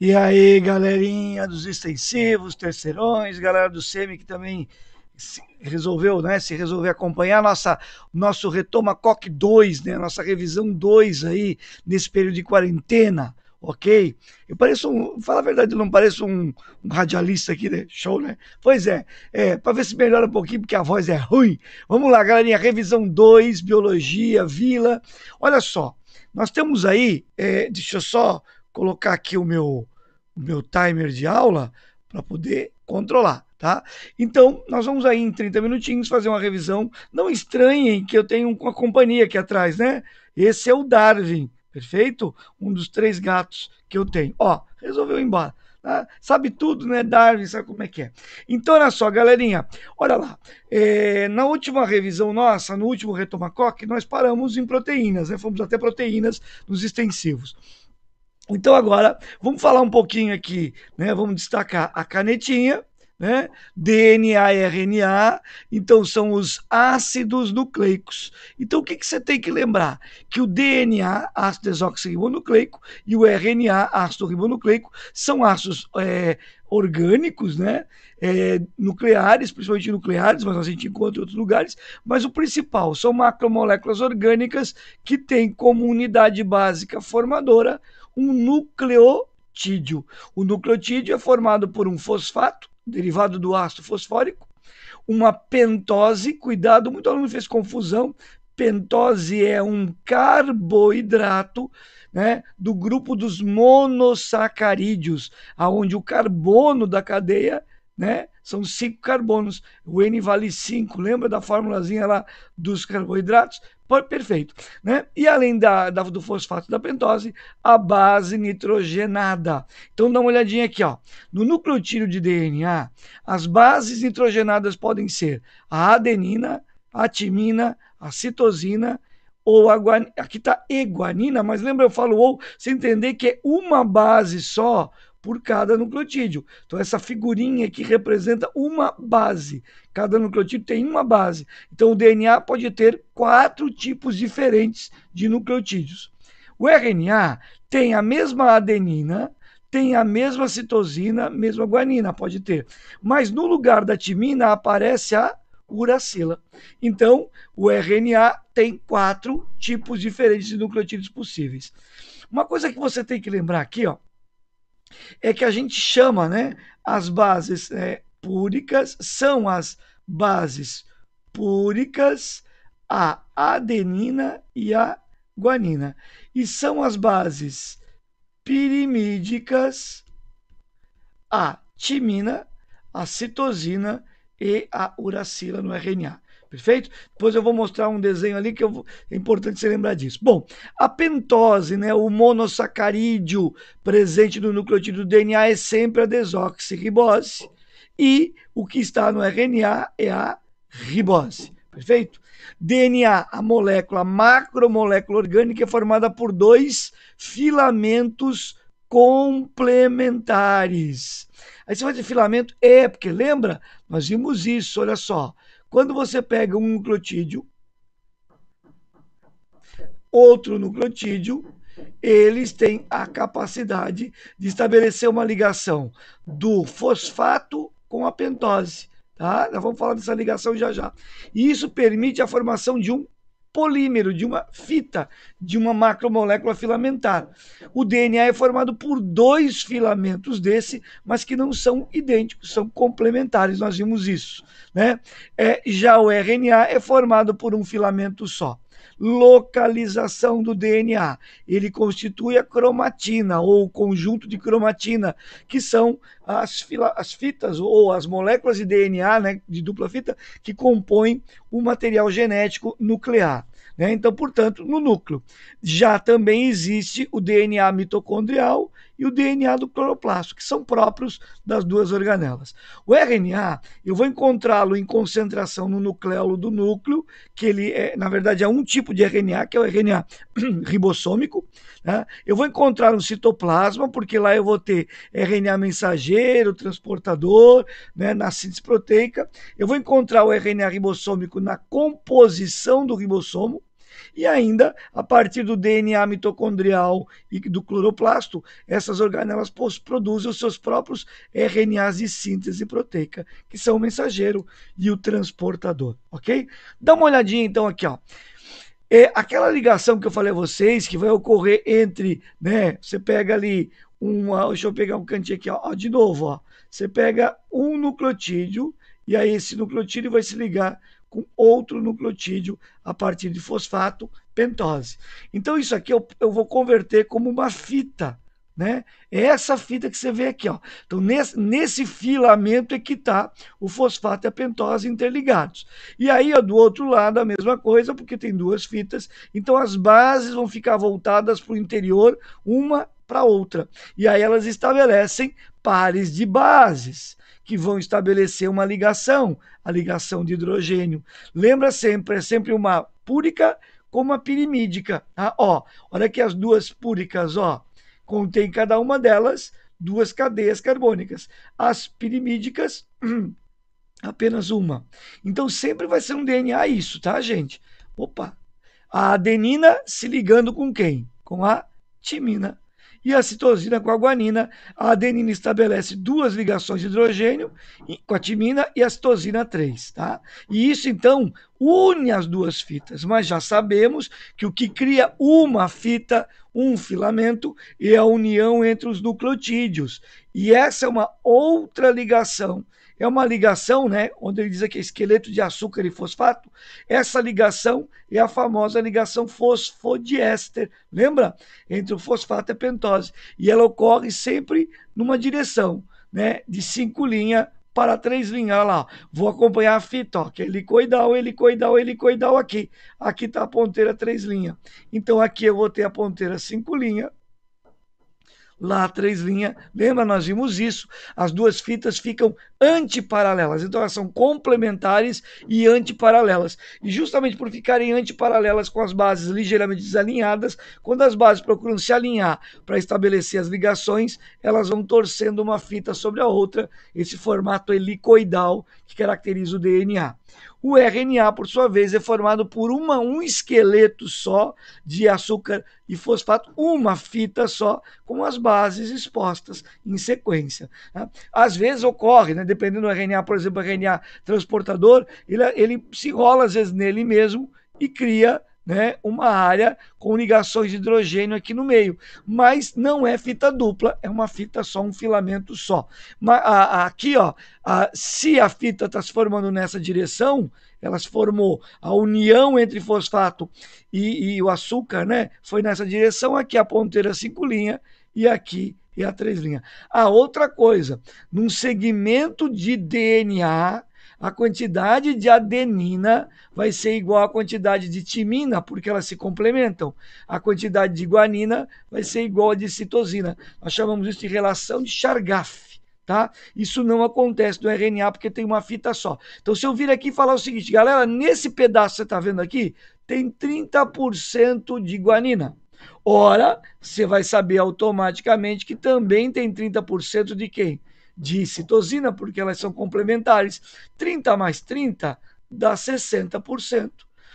E aí, galerinha dos extensivos, terceirões, galera do SEMI que também se resolveu, né? Se resolver acompanhar nossa nosso retoma COC 2, né? Nossa revisão 2 aí nesse período de quarentena, OK? Eu pareço um, fala a verdade, eu não pareço um, um, radialista aqui, né? Show, né? Pois é, é para ver se melhora um pouquinho porque a voz é ruim. Vamos lá, galerinha, revisão 2, biologia, vila. Olha só, nós temos aí, é, deixa eu só colocar aqui o meu, o meu timer de aula para poder controlar, tá? Então, nós vamos aí em 30 minutinhos fazer uma revisão. Não estranhem que eu tenho uma companhia aqui atrás, né? Esse é o Darwin, perfeito? Um dos três gatos que eu tenho. Ó, resolveu ir embora. Tá? Sabe tudo, né? Darwin, sabe como é que é. Então, olha só, galerinha. Olha lá. É, na última revisão nossa, no último Retoma Coque, nós paramos em proteínas, né? Fomos até proteínas nos extensivos. Então agora vamos falar um pouquinho aqui, né? Vamos destacar a canetinha, né? DNA e RNA, então são os ácidos nucleicos. Então o que, que você tem que lembrar? Que o DNA, ácido desoxirribonucleico, e o RNA, ácido ribonucleico, são ácidos é, orgânicos, né? É, nucleares, principalmente nucleares, mas a gente encontra em outros lugares. Mas o principal são macromoléculas orgânicas que têm como unidade básica formadora um nucleotídeo. O nucleotídeo é formado por um fosfato, derivado do ácido fosfórico, uma pentose, cuidado, muito aluno fez confusão, pentose é um carboidrato né, do grupo dos monossacarídeos, aonde o carbono da cadeia né, são cinco carbonos, o N vale 5, lembra da formulazinha lá dos carboidratos? Perfeito. Né? E além da, da, do fosfato da pentose, a base nitrogenada. Então dá uma olhadinha aqui. Ó. No nucleotídeo de DNA, as bases nitrogenadas podem ser a adenina, a timina, a citosina ou a guanina. Aqui está eguanina, mas lembra eu falo ou, você entender que é uma base só por cada nucleotídeo. Então, essa figurinha aqui representa uma base. Cada nucleotídeo tem uma base. Então, o DNA pode ter quatro tipos diferentes de nucleotídeos. O RNA tem a mesma adenina, tem a mesma citosina, mesma guanina, pode ter. Mas no lugar da timina aparece a uracila. Então, o RNA tem quatro tipos diferentes de nucleotídeos possíveis. Uma coisa que você tem que lembrar aqui, ó, é que a gente chama, né? As bases é, púricas são as bases púricas, a adenina e a guanina. E são as bases pirimídicas, a timina, a citosina e a uracila no RNA. Perfeito? Depois eu vou mostrar um desenho ali que vou... é importante você lembrar disso. Bom, a pentose, né, o monossacarídeo presente no nucleotídeo do DNA é sempre a desoxirribose e o que está no RNA é a ribose. Perfeito? DNA, a molécula, a macromolécula orgânica é formada por dois filamentos complementares. Aí você vai dizer filamento, é, porque lembra? Nós vimos isso, olha só. Quando você pega um nucleotídeo, outro nucleotídeo, eles têm a capacidade de estabelecer uma ligação do fosfato com a pentose. Tá? Nós vamos falar dessa ligação já já. E isso permite a formação de um polímero, de uma fita, de uma macromolécula filamentar. O DNA é formado por dois filamentos desse, mas que não são idênticos, são complementares, nós vimos isso. Né? É, já o RNA é formado por um filamento só. Localização do DNA. Ele constitui a cromatina ou o conjunto de cromatina, que são as, fila, as fitas ou as moléculas de DNA né, de dupla fita que compõem o material genético nuclear. Né? Então, portanto, no núcleo. Já também existe o DNA mitocondrial e o DNA do cloroplasto, que são próprios das duas organelas. O RNA, eu vou encontrá-lo em concentração no nucleolo do núcleo, que ele é, na verdade, é um tipo de RNA, que é o RNA ribossômico. Né? Eu vou encontrar no citoplasma, porque lá eu vou ter RNA mensageiro, transportador, né, na síntese proteica. Eu vou encontrar o RNA ribossômico na composição do ribossomo, e ainda a partir do DNA mitocondrial e do cloroplasto, essas organelas produzem os seus próprios RNAs de síntese proteica, que são o mensageiro e o transportador, ok? Dá uma olhadinha então aqui, ó. É aquela ligação que eu falei a vocês que vai ocorrer entre, né? Você pega ali uma, deixa eu pegar um cantinho aqui, ó, de novo, ó. Você pega um nucleotídeo e aí esse nucleotídeo vai se ligar com outro nucleotídeo a partir de fosfato, pentose. Então, isso aqui eu, eu vou converter como uma fita. Né? É essa fita que você vê aqui. Ó. Então, nesse, nesse filamento é que está o fosfato e a pentose interligados. E aí, ó, do outro lado, a mesma coisa, porque tem duas fitas. Então, as bases vão ficar voltadas para o interior, uma para outra. E aí, elas estabelecem pares de bases que vão estabelecer uma ligação, a ligação de hidrogênio. Lembra sempre, é sempre uma púrica com uma pirimídica. Tá? Ó, olha que as duas púricas, ó, contém cada uma delas duas cadeias carbônicas. As pirimídicas, apenas uma. Então sempre vai ser um DNA isso, tá, gente? Opa! A adenina se ligando com quem? Com a timina e a citosina com a guanina. A adenina estabelece duas ligações de hidrogênio com a timina e a citosina 3, tá? E isso, então, une as duas fitas, mas já sabemos que o que cria uma fita, um filamento, é a união entre os nucleotídeos. E essa é uma outra ligação é uma ligação, né, onde ele diz aqui esqueleto de açúcar e fosfato. Essa ligação é a famosa ligação fosfodiéster, lembra? Entre o fosfato e a pentose. E ela ocorre sempre numa direção, né, de cinco linhas para três linhas. Olha lá, vou acompanhar a fita, ó, que é helicoidal, helicoidal, helicoidal aqui. Aqui está a ponteira três linhas. Então aqui eu vou ter a ponteira cinco linhas lá três linhas. Lembra, nós vimos isso. As duas fitas ficam antiparalelas. Então elas são complementares e antiparalelas. E justamente por ficarem antiparalelas com as bases ligeiramente desalinhadas, quando as bases procuram se alinhar para estabelecer as ligações, elas vão torcendo uma fita sobre a outra, esse formato helicoidal que caracteriza o DNA. O RNA, por sua vez, é formado por uma, um esqueleto só de açúcar e fosfato, uma fita só, com as bases expostas em sequência. Né? Às vezes ocorre, né? dependendo do RNA, por exemplo, RNA transportador, ele, ele se rola às vezes nele mesmo e cria né, uma área com ligações de hidrogênio aqui no meio. Mas não é fita dupla, é uma fita só, um filamento só. Mas, a, a, aqui, ó, a, se a fita está se formando nessa direção, ela se formou, a união entre fosfato e, e o açúcar né, foi nessa direção, aqui a ponteira cinco linha e aqui e é a três linhas. A outra coisa, num segmento de DNA a quantidade de adenina vai ser igual à quantidade de timina, porque elas se complementam. A quantidade de guanina vai ser igual à de citosina. Nós chamamos isso de relação de Chargaff. Tá? Isso não acontece no RNA porque tem uma fita só. Então, se eu vir aqui falar o seguinte, galera, nesse pedaço que você está vendo aqui, tem 30% de guanina. Ora, você vai saber automaticamente que também tem 30% de quem? de citosina, porque elas são complementares. 30 mais 30 dá 60%.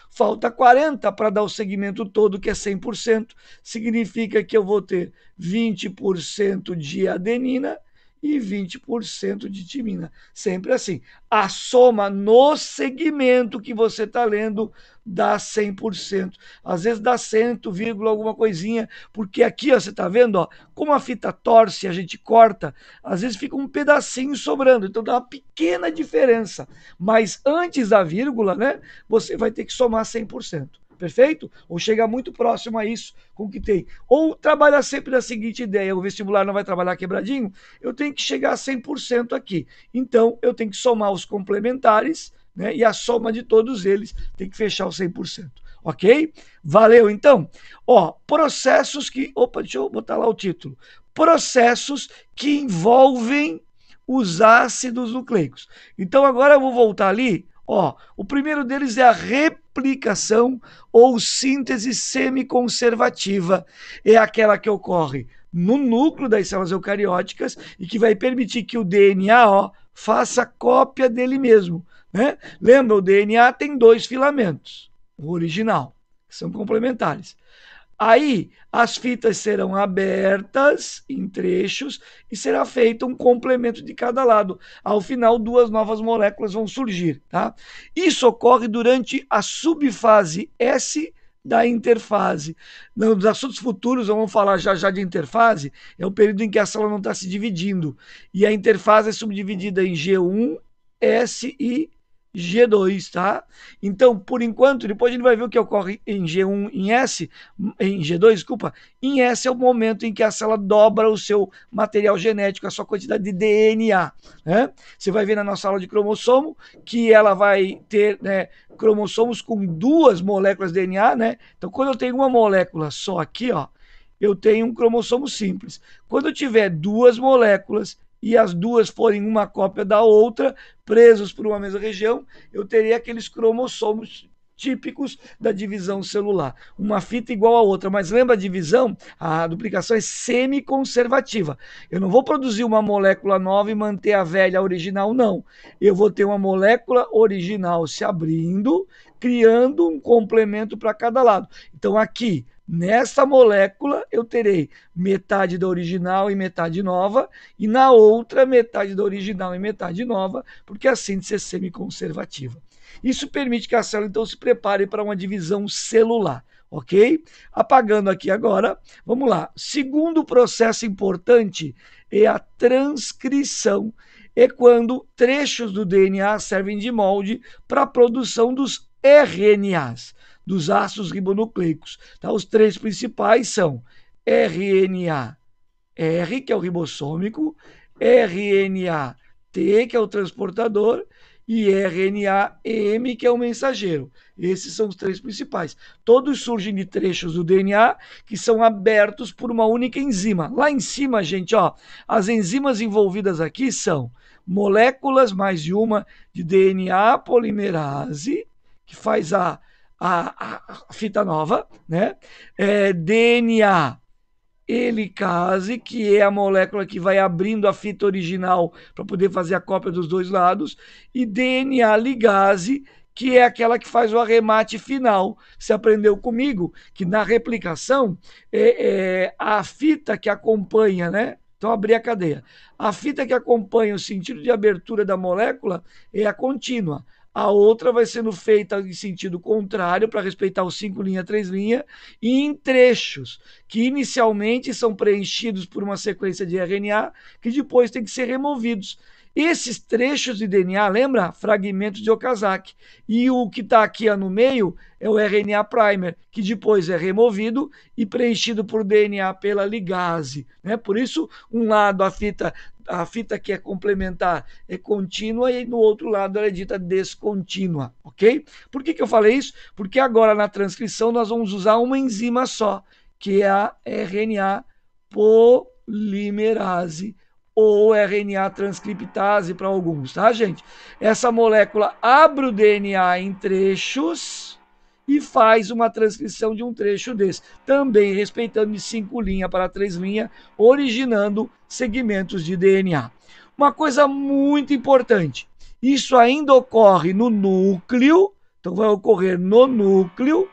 Falta 40 para dar o segmento todo, que é 100%. Significa que eu vou ter 20% de adenina e 20% de timina. Sempre assim. A soma no segmento que você está lendo dá 100%. Às vezes dá 100, vírgula, alguma coisinha, porque aqui ó, você está vendo, ó, como a fita torce, a gente corta, às vezes fica um pedacinho sobrando. Então dá uma pequena diferença. Mas antes da vírgula, né, você vai ter que somar 100%. Perfeito? Ou chega muito próximo a isso com o que tem. Ou trabalha sempre da seguinte ideia: o vestibular não vai trabalhar quebradinho, eu tenho que chegar a 100% aqui. Então, eu tenho que somar os complementares né, e a soma de todos eles tem que fechar o 100%. Ok? Valeu, então. Ó, processos que. Opa, deixa eu botar lá o título. Processos que envolvem os ácidos nucleicos. Então, agora eu vou voltar ali. Ó, o primeiro deles é a repetição replicação ou síntese semiconservativa. É aquela que ocorre no núcleo das células eucarióticas e que vai permitir que o DNA ó, faça cópia dele mesmo. Né? Lembra, o DNA tem dois filamentos, o original, que são complementares. Aí as fitas serão abertas em trechos e será feito um complemento de cada lado. Ao final, duas novas moléculas vão surgir. Tá? Isso ocorre durante a subfase S da interfase. Nos assuntos futuros, vamos falar já já de interfase, é o período em que a célula não está se dividindo. E a interfase é subdividida em G1, S e G2, tá? Então, por enquanto, depois a gente vai ver o que ocorre em G1, em S, em G2, desculpa. Em S é o momento em que a célula dobra o seu material genético, a sua quantidade de DNA, né? Você vai ver na nossa aula de cromossomo que ela vai ter, né, cromossomos com duas moléculas de DNA, né? Então, quando eu tenho uma molécula só aqui, ó, eu tenho um cromossomo simples. Quando eu tiver duas moléculas e as duas forem uma cópia da outra, presos por uma mesma região, eu teria aqueles cromossomos típicos da divisão celular. Uma fita igual à outra, mas lembra a divisão? A duplicação é semiconservativa. Eu não vou produzir uma molécula nova e manter a velha original, não. Eu vou ter uma molécula original se abrindo, criando um complemento para cada lado. Então aqui, Nessa molécula eu terei metade da original e metade nova, e na outra metade da original e metade nova, porque a síntese é assim semiconservativa. Isso permite que a célula então se prepare para uma divisão celular, ok? Apagando aqui agora, vamos lá. Segundo processo importante é a transcrição, é quando trechos do DNA servem de molde para a produção dos RNAs dos ácidos ribonucleicos. Tá? Os três principais são RNA R, que é o ribossômico, RNA T, que é o transportador, e RNA-M, que é o mensageiro. Esses são os três principais. Todos surgem de trechos do DNA que são abertos por uma única enzima. Lá em cima, gente, ó, as enzimas envolvidas aqui são moléculas mais de uma de DNA polimerase, que faz a a, a, fita nova, né? É, DNA helicase, que é a molécula que vai abrindo a fita original para poder fazer a cópia dos dois lados, e DNA ligase, que é aquela que faz o arremate final. Você aprendeu comigo que na replicação é, é a fita que acompanha, né? Então abri a cadeia. A fita que acompanha o sentido de abertura da molécula é a contínua a outra vai sendo feita em sentido contrário para respeitar os cinco linha, três linha e em trechos que inicialmente são preenchidos por uma sequência de RNA que depois tem que ser removidos. Esses trechos de DNA, lembra? Fragmentos de Okazaki. E o que está aqui no meio é o RNA primer, que depois é removido e preenchido por DNA pela ligase. Né? Por isso, um lado a fita a fita que é complementar é contínua e no outro lado ela é dita descontínua, ok? Por que, que eu falei isso? Porque agora na transcrição nós vamos usar uma enzima só, que é a RNA polimerase ou RNA transcriptase para alguns, tá, gente? Essa molécula abre o DNA em trechos e faz uma transcrição de um trecho desse, também respeitando de cinco linhas para três linhas, originando segmentos de DNA. Uma coisa muito importante: isso ainda ocorre no núcleo, então vai ocorrer no núcleo.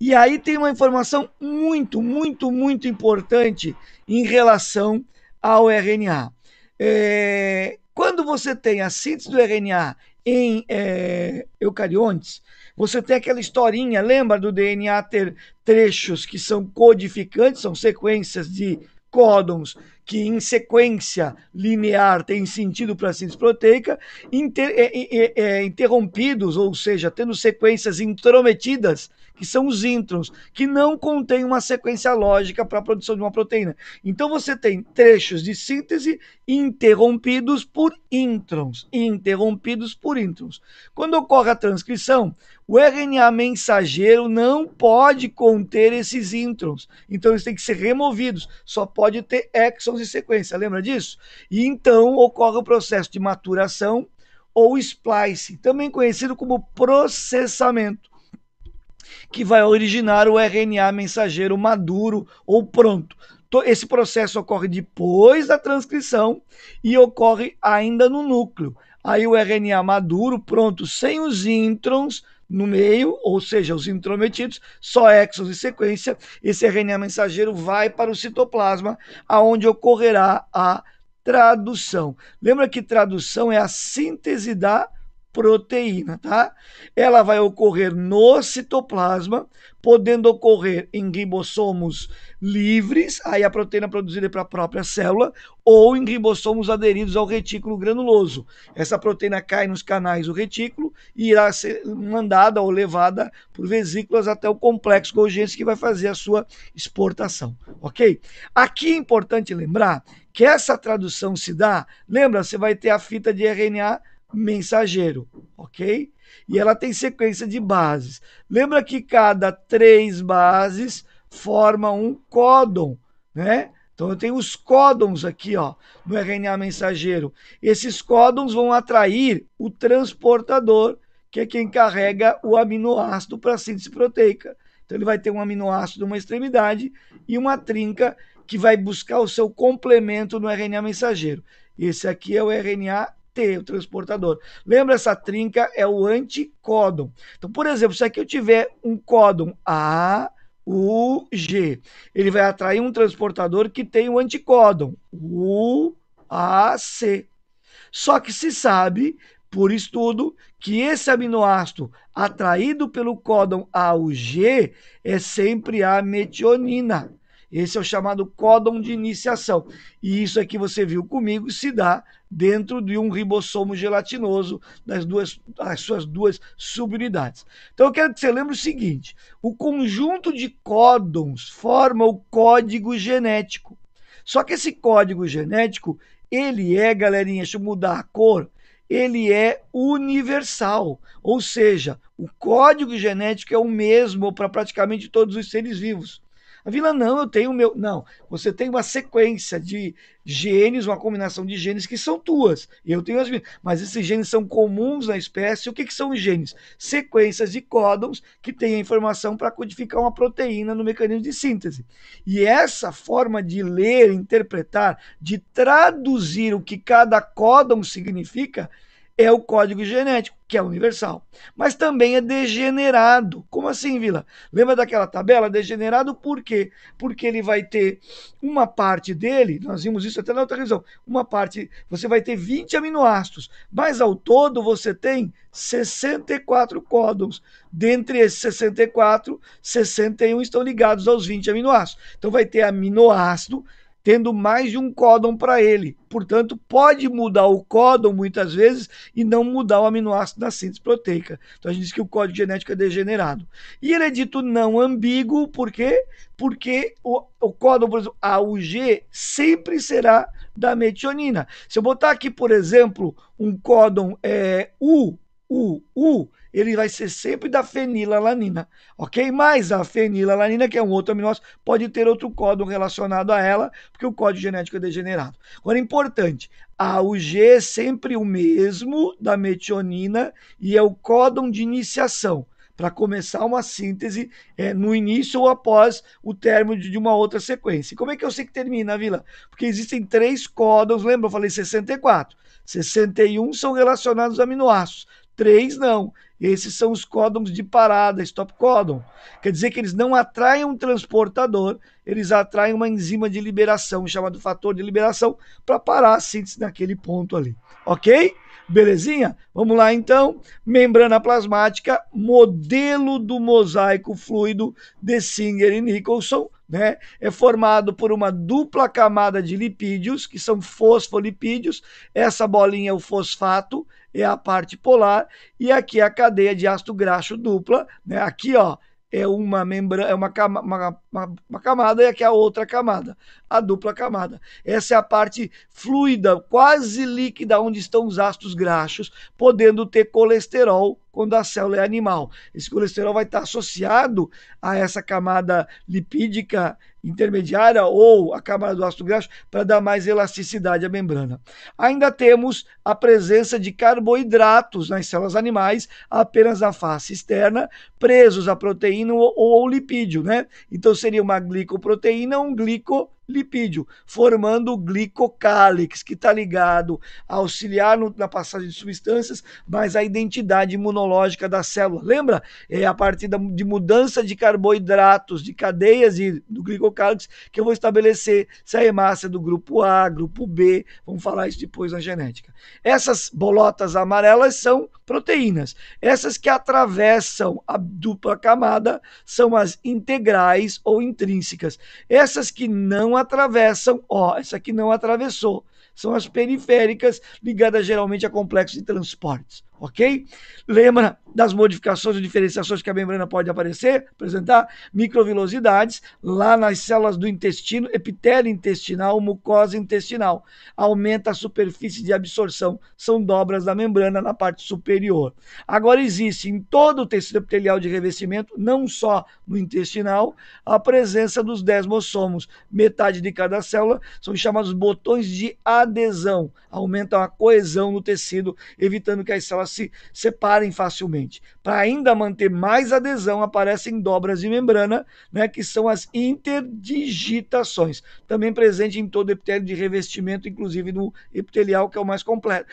E aí tem uma informação muito, muito, muito importante em relação ao RNA. É, quando você tem a síntese do RNA em é, eucariontes, você tem aquela historinha, lembra do DNA ter trechos que são codificantes, são sequências de códons que em sequência linear têm sentido para a síntese proteica, inter, é, é, é, é interrompidos, ou seja, tendo sequências intrometidas que são os introns, que não contêm uma sequência lógica para a produção de uma proteína. Então você tem trechos de síntese interrompidos por introns, interrompidos por introns. Quando ocorre a transcrição, o RNA mensageiro não pode conter esses introns, então eles têm que ser removidos, só pode ter exons em sequência, lembra disso? E então ocorre o processo de maturação ou splice, também conhecido como processamento que vai originar o RNA mensageiro maduro ou pronto. Esse processo ocorre depois da transcrição e ocorre ainda no núcleo. Aí o RNA maduro, pronto, sem os introns no meio, ou seja, os intrometidos, só exons e sequência, esse RNA mensageiro vai para o citoplasma, aonde ocorrerá a tradução. Lembra que tradução é a síntese da proteína, tá? Ela vai ocorrer no citoplasma, podendo ocorrer em ribossomos livres, aí a proteína produzida para a própria célula, ou em ribossomos aderidos ao retículo granuloso. Essa proteína cai nos canais do retículo e irá ser mandada ou levada por vesículas até o complexo Golgi que vai fazer a sua exportação, ok? Aqui é importante lembrar que essa tradução se dá, lembra, você vai ter a fita de RNA mensageiro, ok? E ela tem sequência de bases. Lembra que cada três bases forma um códon, né? Então eu tenho os códons aqui, ó, no RNA mensageiro. Esses códons vão atrair o transportador, que é quem carrega o aminoácido para a síntese proteica. Então ele vai ter um aminoácido uma extremidade e uma trinca que vai buscar o seu complemento no RNA mensageiro. Esse aqui é o RNA ter o transportador. Lembra essa trinca é o anticódon. Então, por exemplo, se aqui eu tiver um códon A, U, G, ele vai atrair um transportador que tem o anticódon U, A, C. Só que se sabe por estudo que esse aminoácido atraído pelo códon AUG é sempre a metionina. Esse é o chamado códon de iniciação. E isso aqui é você viu comigo se dá dentro de um ribossomo gelatinoso das duas as suas duas subunidades. Então eu quero que você lembre o seguinte: o conjunto de códons forma o código genético. Só que esse código genético, ele é, galerinha, deixa eu mudar a cor, ele é universal, ou seja, o código genético é o mesmo para praticamente todos os seres vivos. A vila não, eu tenho o meu. Não, você tem uma sequência de genes, uma combinação de genes que são tuas. Eu tenho as minhas. Mas esses genes são comuns na espécie. O que, que são os genes? Sequências de códons que têm a informação para codificar uma proteína no mecanismo de síntese. E essa forma de ler, interpretar, de traduzir o que cada códon significa é o código genético, que é universal, mas também é degenerado. Como assim, Vila? Lembra daquela tabela? Degenerado por quê? Porque ele vai ter uma parte dele, nós vimos isso até na outra revisão, uma parte, você vai ter 20 aminoácidos, mas ao todo você tem 64 códons. Dentre esses 64, 61 estão ligados aos 20 aminoácidos. Então vai ter aminoácido tendo mais de um códon para ele. Portanto, pode mudar o códon muitas vezes e não mudar o aminoácido da síntese proteica. Então a gente diz que o código genético é degenerado. E ele é dito não ambíguo, por quê? Porque o, o códon, por exemplo, AUG sempre será da metionina. Se eu botar aqui, por exemplo, um códon é, U, U. U, ele vai ser sempre da fenilalanina, ok? Mas a fenilalanina, que é um outro aminoácido, pode ter outro código relacionado a ela, porque o código genético é degenerado. Agora, é importante, a UG é sempre o mesmo da metionina e é o códon de iniciação para começar uma síntese é, no início ou após o término de uma outra sequência. E como é que eu sei que termina, Vila? Porque existem três códons, lembra? Eu falei 64. 61 são relacionados a aminoácidos três não. Esses são os códons de parada, stop códon. Quer dizer que eles não atraem um transportador, eles atraem uma enzima de liberação, chamado fator de liberação, para parar a síntese naquele ponto ali. Ok? Belezinha? Vamos lá então. Membrana plasmática, modelo do mosaico fluido de Singer e Nicholson, né, é formado por uma dupla camada de lipídios, que são fosfolipídios. Essa bolinha é o fosfato, é a parte polar, e aqui é a cadeia de ácido graxo dupla, né? Aqui, ó, é uma membrana, é uma, uma, uma, uma, camada e aqui é a outra camada, a dupla camada. Essa é a parte fluida, quase líquida, onde estão os ácidos graxos, podendo ter colesterol quando a célula é animal. Esse colesterol vai estar associado a essa camada lipídica intermediária ou a camada do ácido graxo para dar mais elasticidade à membrana. Ainda temos a presença de carboidratos nas células animais, apenas na face externa, presos à proteína ou, ou ao lipídio, né? Então seria uma glicoproteína ou um glico lipídio, formando o glicocálix, que está ligado a auxiliar no, na passagem de substâncias, mas a identidade imunológica da célula. Lembra? É a partir da, de mudança de carboidratos, de cadeias e do glicocálix, que eu vou estabelecer se a hemácia é do grupo A, grupo B, vamos falar isso depois na genética. Essas bolotas amarelas são proteínas. Essas que atravessam a dupla camada são as integrais ou intrínsecas. Essas que não atravessam, ó, essa aqui não atravessou. São as periféricas, ligadas geralmente a complexos de transportes ok? Lembra das modificações e diferenciações que a membrana pode aparecer, apresentar microvilosidades lá nas células do intestino, epitélio intestinal, mucosa intestinal. Aumenta a superfície de absorção, são dobras da membrana na parte superior. Agora existe em todo o tecido epitelial de revestimento, não só no intestinal, a presença dos desmossomos. Metade de cada célula são chamados botões de adesão, aumentam a coesão no tecido, evitando que as células se separem facilmente. Para ainda manter mais adesão, aparecem dobras de membrana, né, que são as interdigitações, também presente em todo epitélio de revestimento, inclusive no epitelial, que é o mais completo,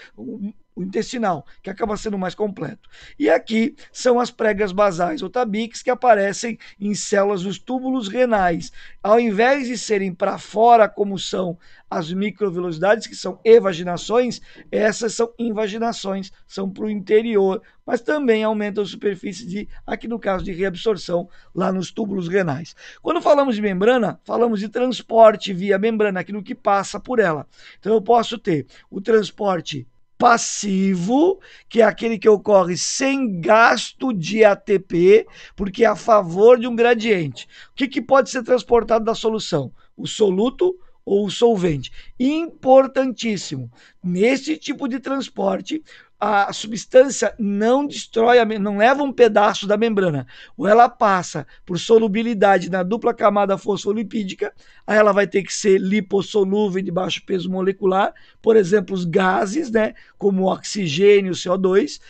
o intestinal, que acaba sendo mais completo. E aqui são as pregas basais ou tabiques que aparecem em células dos túbulos renais. Ao invés de serem para fora, como são as microvelocidades, que são evaginações, essas são invaginações, são para o interior, mas também aumentam a superfície de, aqui no caso de reabsorção, lá nos túbulos renais. Quando falamos de membrana, falamos de transporte via membrana, aquilo que passa por ela. Então eu posso ter o transporte passivo, que é aquele que ocorre sem gasto de ATP, porque é a favor de um gradiente. O que, que pode ser transportado da solução? O soluto ou o solvente. Importantíssimo. Nesse tipo de transporte, a substância não destrói, não leva um pedaço da membrana. Ou ela passa por solubilidade na dupla camada fosfolipídica, aí ela vai ter que ser lipossolúvel de baixo peso molecular, por exemplo, os gases, né, como o oxigênio, o CO2,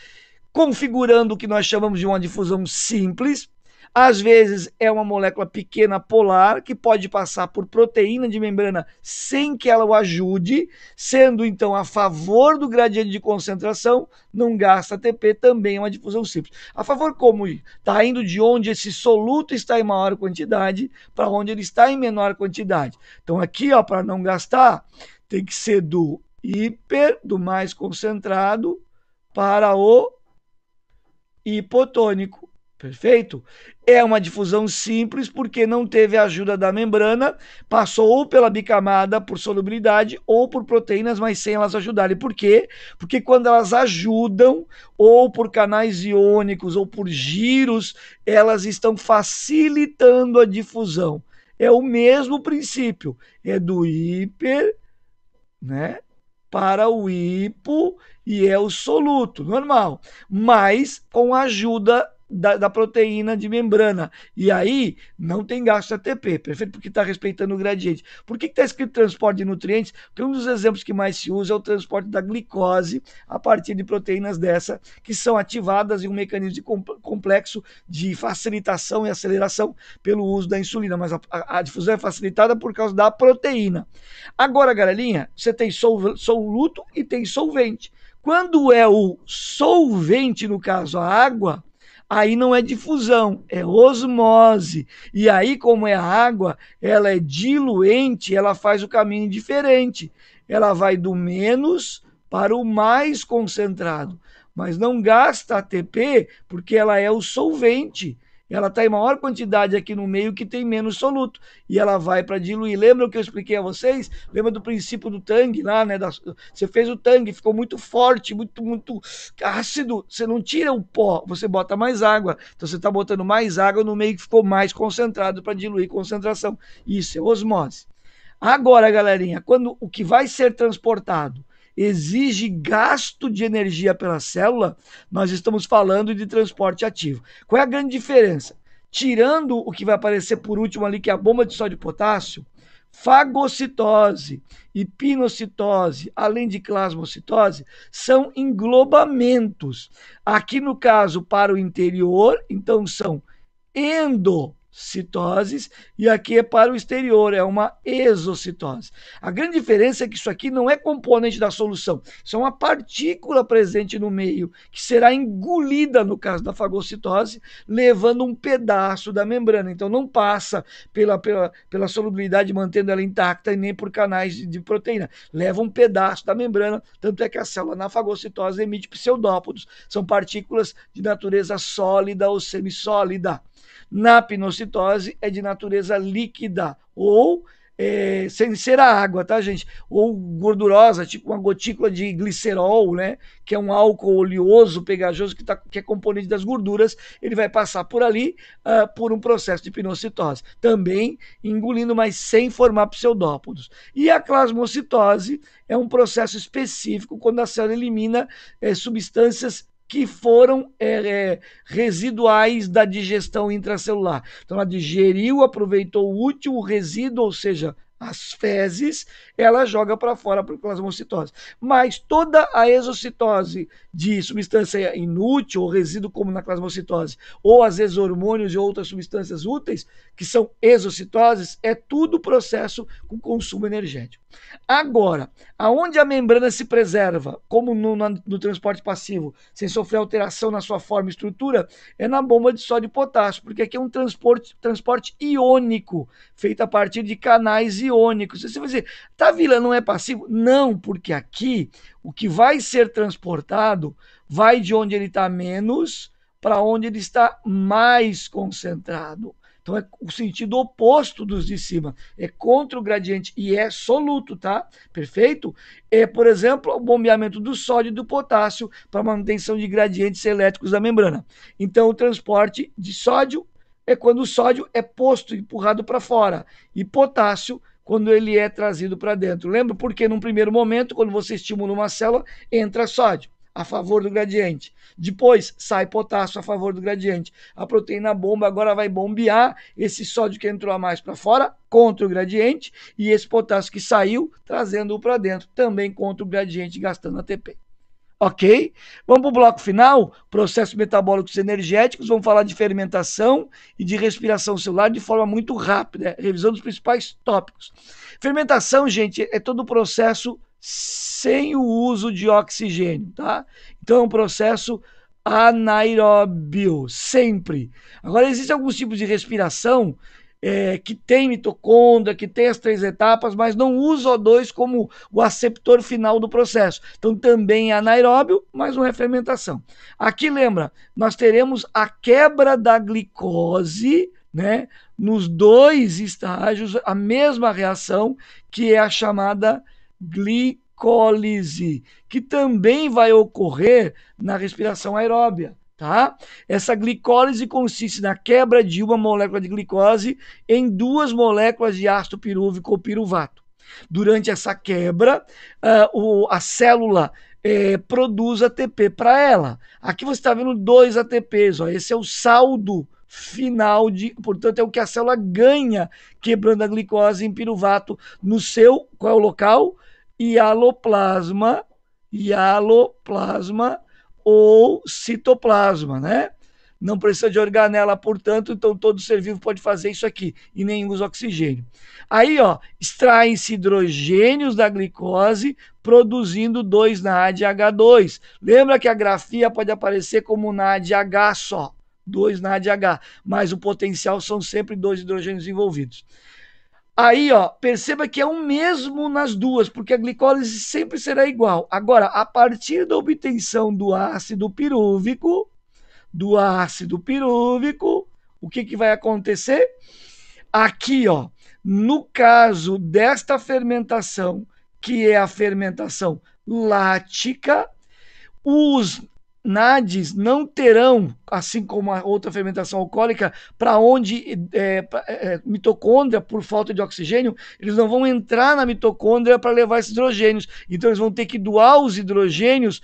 configurando o que nós chamamos de uma difusão simples, às vezes é uma molécula pequena polar que pode passar por proteína de membrana sem que ela o ajude, sendo então a favor do gradiente de concentração, não gasta ATP, também é uma difusão simples. A favor como? Está indo de onde esse soluto está em maior quantidade para onde ele está em menor quantidade. Então aqui, ó, para não gastar, tem que ser do hiper, do mais concentrado, para o hipotônico. Perfeito? É uma difusão simples porque não teve a ajuda da membrana, passou ou pela bicamada por solubilidade ou por proteínas, mas sem elas ajudarem. Por quê? Porque quando elas ajudam, ou por canais iônicos ou por giros, elas estão facilitando a difusão. É o mesmo princípio, é do hiper, né? para o hipo e é o soluto, normal, mas com ajuda da, da, proteína de membrana. E aí não tem gasto ATP, perfeito? Porque está respeitando o gradiente. Por que está escrito transporte de nutrientes? Porque um dos exemplos que mais se usa é o transporte da glicose a partir de proteínas dessa, que são ativadas em um mecanismo de complexo de facilitação e aceleração pelo uso da insulina. Mas a, a, a difusão é facilitada por causa da proteína. Agora, galerinha, você tem sol, soluto e tem solvente. Quando é o solvente, no caso a água, aí não é difusão, é osmose. E aí, como é a água, ela é diluente, ela faz o caminho diferente. Ela vai do menos para o mais concentrado, mas não gasta ATP porque ela é o solvente ela está em maior quantidade aqui no meio que tem menos soluto. E ela vai para diluir. Lembra o que eu expliquei a vocês? Lembra do princípio do tangue lá, né? Da, você fez o tangue, ficou muito forte, muito, muito ácido. Você não tira o pó, você bota mais água. Então você está botando mais água no meio que ficou mais concentrado para diluir concentração. Isso é osmose. Agora, galerinha, quando o que vai ser transportado exige gasto de energia pela célula, nós estamos falando de transporte ativo. Qual é a grande diferença? Tirando o que vai aparecer por último ali, que é a bomba de sódio e potássio, fagocitose e pinocitose, além de clasmocitose, são englobamentos. Aqui no caso, para o interior, então são endo citoses e aqui é para o exterior, é uma exocitose. A grande diferença é que isso aqui não é componente da solução, isso é uma partícula presente no meio que será engolida no caso da fagocitose, levando um pedaço da membrana. Então não passa pela, pela, pela solubilidade mantendo ela intacta e nem por canais de, de proteína, leva um pedaço da membrana, tanto é que a célula na fagocitose emite pseudópodos, são partículas de natureza sólida ou semissólida na pinocitose é de natureza líquida ou é, sem ser a água, tá, gente? Ou gordurosa, tipo uma gotícula de glicerol, né? Que é um álcool oleoso, pegajoso, que, tá, que é componente das gorduras. Ele vai passar por ali uh, por um processo de pinocitose. Também engolindo, mas sem formar pseudópodos. E a plasmocitose é um processo específico quando a célula elimina é, substâncias que foram é, é, residuais da digestão intracelular. Então, ela digeriu, aproveitou o útil, o resíduo, ou seja, as fezes, ela joga para fora para plasmocitose. Mas toda a exocitose de substância inútil ou resíduo como na plasmocitose, ou às vezes hormônios e outras substâncias úteis, que são exocitoses, é tudo processo com consumo energético. Agora, aonde a membrana se preserva, como no, no, transporte passivo, sem sofrer alteração na sua forma e estrutura, é na bomba de sódio e potássio, porque aqui é um transporte, transporte iônico, feito a partir de canais iônicos. Você vai dizer, Tavila tá não é passivo? Não, porque aqui o que vai ser transportado vai de onde ele está menos para onde ele está mais concentrado. Então é o sentido oposto dos de cima, é contra o gradiente e é soluto, tá? Perfeito? É, por exemplo, o bombeamento do sódio e do potássio para manutenção de gradientes elétricos da membrana. Então o transporte de sódio é quando o sódio é posto, empurrado para fora, e potássio quando ele é trazido para dentro. Lembra? Porque num primeiro momento, quando você estimula uma célula, entra sódio a favor do gradiente. Depois sai potássio a favor do gradiente. A proteína bomba agora vai bombear esse sódio que entrou a mais para fora contra o gradiente e esse potássio que saiu trazendo-o para dentro também contra o gradiente, gastando ATP. Ok? Vamos para o bloco final: processos metabólicos energéticos. Vamos falar de fermentação e de respiração celular de forma muito rápida. Revisão dos principais tópicos. Fermentação, gente, é todo o processo sem o uso de oxigênio, tá? Então é um processo anaeróbio, sempre. Agora, existem alguns tipos de respiração é, que tem mitocôndria, que tem as três etapas, mas não usa O2 como o aceptor final do processo. Então também é anaeróbio, mas não é fermentação. Aqui lembra, nós teremos a quebra da glicose, né? Nos dois estágios, a mesma reação que é a chamada glicólise, que também vai ocorrer na respiração aeróbia. Tá? Essa glicólise consiste na quebra de uma molécula de glicose em duas moléculas de ácido pirúvico ou piruvato. Durante essa quebra, uh, o, a célula é, produz ATP para ela. Aqui você está vendo dois ATPs, ó, esse é o saldo final de, portanto, é o que a célula ganha quebrando a glicose em piruvato no seu, qual é o local? hialoplasma, hialoplasma ou citoplasma, né? Não precisa de organela, portanto, então todo ser vivo pode fazer isso aqui e nem usa oxigênio. Aí, ó, extraem-se hidrogênios da glicose, produzindo 2 NADH2. Lembra que a grafia pode aparecer como NADH só, 2 NADH, mas o potencial são sempre dois hidrogênios envolvidos. Aí, ó, perceba que é o mesmo nas duas, porque a glicólise sempre será igual. Agora, a partir da obtenção do ácido pirúvico, do ácido pirúvico, o que, que vai acontecer? Aqui, ó, no caso desta fermentação, que é a fermentação lática, os NADs não terão, assim como a outra fermentação alcoólica, para onde é, é, é, mitocôndria, por falta de oxigênio, eles não vão entrar na mitocôndria para levar esses hidrogênios. Então eles vão ter que doar os hidrogênios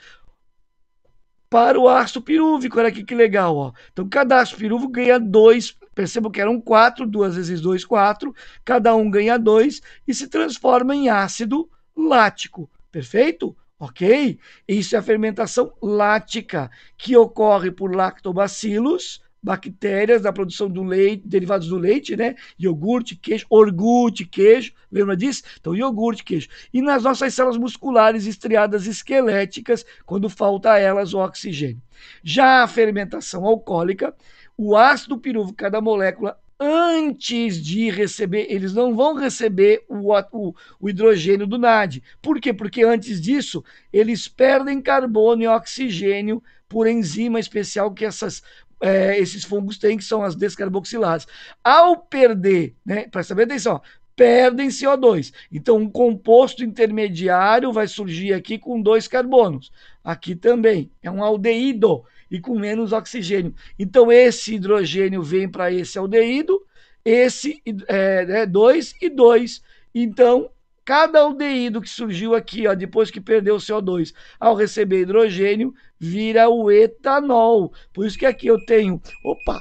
para o ácido pirúvico. Olha aqui que legal, ó. Então cada ácido pirúvico ganha dois. Percebam que eram quatro, duas vezes dois, quatro. Cada um ganha dois e se transforma em ácido lático. Perfeito? ok? Isso é a fermentação lática, que ocorre por lactobacilos, bactérias da produção do leite, derivados do leite, né? Iogurte, queijo, orgute, queijo, lembra disso? Então, iogurte, queijo. E nas nossas células musculares estriadas esqueléticas, quando falta a elas o oxigênio. Já a fermentação alcoólica, o ácido pirúvico, cada molécula antes de receber, eles não vão receber o, o, o, hidrogênio do NAD. Por quê? Porque antes disso, eles perdem carbono e oxigênio por enzima especial que essas, é, esses fungos têm, que são as descarboxilases. Ao perder, né, presta bem atenção, ó, perdem CO2. Então, um composto intermediário vai surgir aqui com dois carbonos. Aqui também, é um aldeído e com menos oxigênio. Então, esse hidrogênio vem para esse aldeído, esse é 2 né, e 2. Então, cada aldeído que surgiu aqui, ó, depois que perdeu o CO2, ao receber hidrogênio, vira o etanol. Por isso que aqui eu tenho. Opa!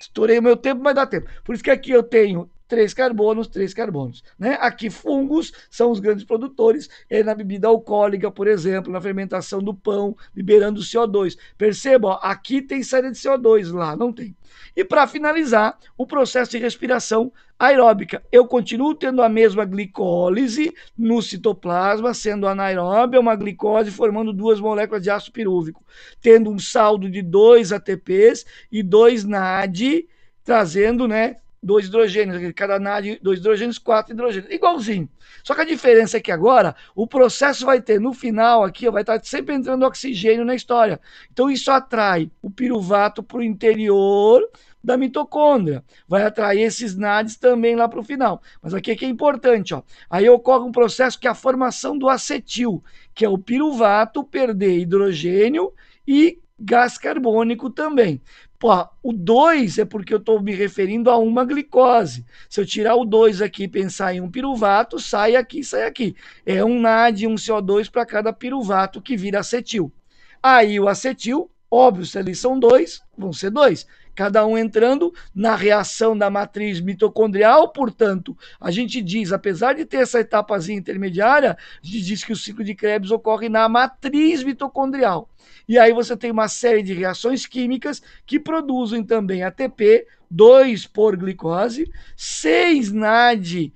Estourei o meu tempo, mas dá tempo. Por isso que aqui eu tenho três carbonos, três carbonos. Né? Aqui, fungos são os grandes produtores, é na bebida alcoólica, por exemplo, na fermentação do pão, liberando CO2. Perceba, aqui tem saída de CO2, lá não tem. E para finalizar, o processo de respiração aeróbica. Eu continuo tendo a mesma glicólise no citoplasma, sendo anaeróbia é uma glicose formando duas moléculas de ácido pirúvico, tendo um saldo de 2 ATPs e 2 NAD, trazendo, né, dois hidrogênios, cada nádio dois hidrogênios, quatro hidrogênios, igualzinho. Só que a diferença é que agora o processo vai ter, no final aqui, vai estar tá sempre entrando oxigênio na história. Então isso atrai o piruvato para o interior da mitocôndria, vai atrair esses nádios também lá para o final. Mas aqui é que é importante, ó. aí ocorre um processo que é a formação do acetil, que é o piruvato perder hidrogênio e gás carbônico também. Porra, o 2 é porque eu estou me referindo a uma glicose. Se eu tirar o 2 aqui e pensar em um piruvato, sai aqui, sai aqui. É um NAD, um CO2 para cada piruvato que vira acetil. Aí o acetil, óbvio, se eles são dois, vão ser dois cada um entrando na reação da matriz mitocondrial, portanto, a gente diz, apesar de ter essa etapazinha intermediária, a gente diz que o ciclo de Krebs ocorre na matriz mitocondrial. E aí você tem uma série de reações químicas que produzem também ATP, 2 por glicose, 6 NADH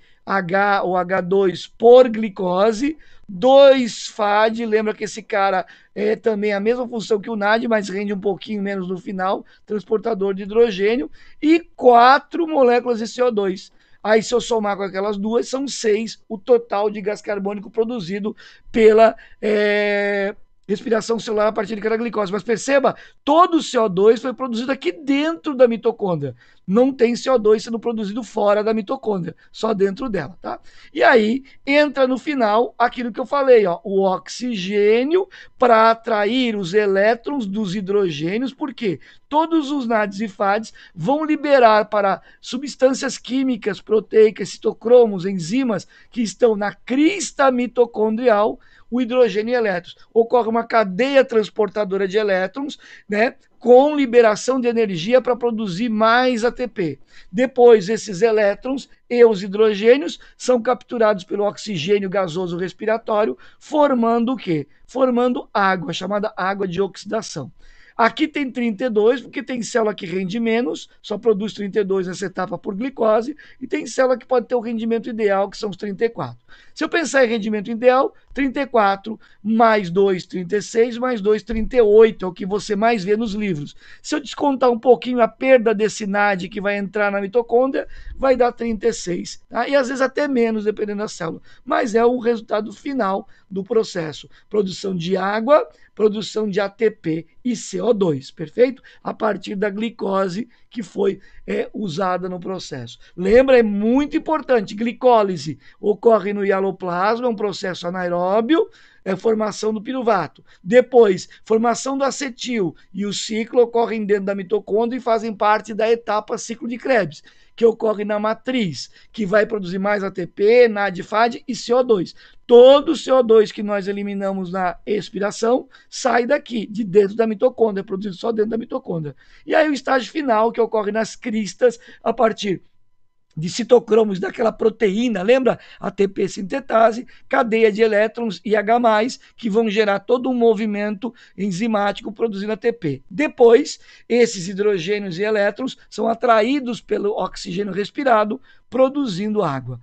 ou H2 por glicose, Dois FAD, lembra que esse cara é também a mesma função que o NAD, mas rende um pouquinho menos no final, transportador de hidrogênio, e quatro moléculas de CO2. Aí, se eu somar com aquelas duas, são seis o total de gás carbônico produzido pela, é, respiração celular a partir de glicose. Mas perceba, todo o CO2 foi produzido aqui dentro da mitocôndria. Não tem CO2 sendo produzido fora da mitocôndria, só dentro dela, tá? E aí entra no final aquilo que eu falei, ó, o oxigênio para atrair os elétrons dos hidrogênios, porque todos os NADs e FADs vão liberar para substâncias químicas, proteicas, citocromos, enzimas que estão na crista mitocondrial o hidrogênio e elétrons. Ocorre uma cadeia transportadora de elétrons, né? Com liberação de energia para produzir mais ATP. Depois, esses elétrons e os hidrogênios são capturados pelo oxigênio gasoso respiratório, formando o quê? Formando água, chamada água de oxidação. Aqui tem 32, porque tem célula que rende menos, só produz 32 nessa etapa por glicose, e tem célula que pode ter o rendimento ideal, que são os 34. Se eu pensar em rendimento ideal, 34 mais 2, 36, mais 2, 38 é o que você mais vê nos livros. Se eu descontar um pouquinho a perda desse NAD que vai entrar na mitocôndria, vai dar 36, tá? e às vezes até menos, dependendo da célula. Mas é o resultado final do processo. Produção de água, produção de ATP e CO2, perfeito? A partir da glicose que foi é, usada no processo. Lembra, é muito importante, glicólise ocorre no hialoplasma, é um processo anaeróbio, é formação do piruvato. Depois, formação do acetil e o ciclo ocorrem dentro da mitocôndria e fazem parte da etapa ciclo de Krebs que ocorre na matriz, que vai produzir mais ATP, NAD, FAD e CO2. Todo o CO2 que nós eliminamos na expiração sai daqui, de dentro da mitocôndria, é produzido só dentro da mitocôndria. E aí o estágio final que ocorre nas cristas a partir de citocromos daquela proteína, lembra? ATP sintetase, cadeia de elétrons e H+, que vão gerar todo um movimento enzimático produzindo ATP. Depois, esses hidrogênios e elétrons são atraídos pelo oxigênio respirado, produzindo água.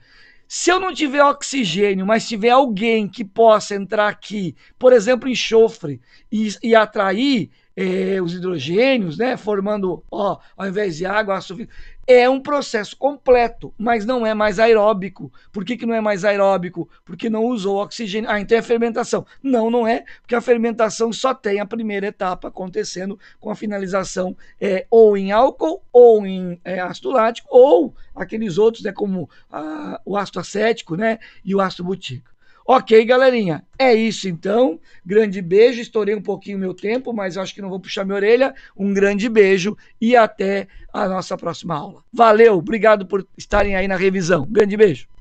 Se eu não tiver oxigênio, mas tiver alguém que possa entrar aqui, por exemplo, enxofre, e, e atrair eh, os hidrogênios, né, formando, ó, ao invés de água, açúcar, é um processo completo, mas não é mais aeróbico. Por que, que não é mais aeróbico? Porque não usou oxigênio. Ah, então é fermentação. Não, não é, porque a fermentação só tem a primeira etapa acontecendo com a finalização é, ou em álcool, ou em é, ácido lático, ou aqueles outros, né, como a, ah, o ácido acético né, e o ácido butírico. Ok, galerinha, é isso então. Grande beijo, estourei um pouquinho meu tempo, mas acho que não vou puxar minha orelha. Um grande beijo e até a nossa próxima aula. Valeu, obrigado por estarem aí na revisão. Grande beijo.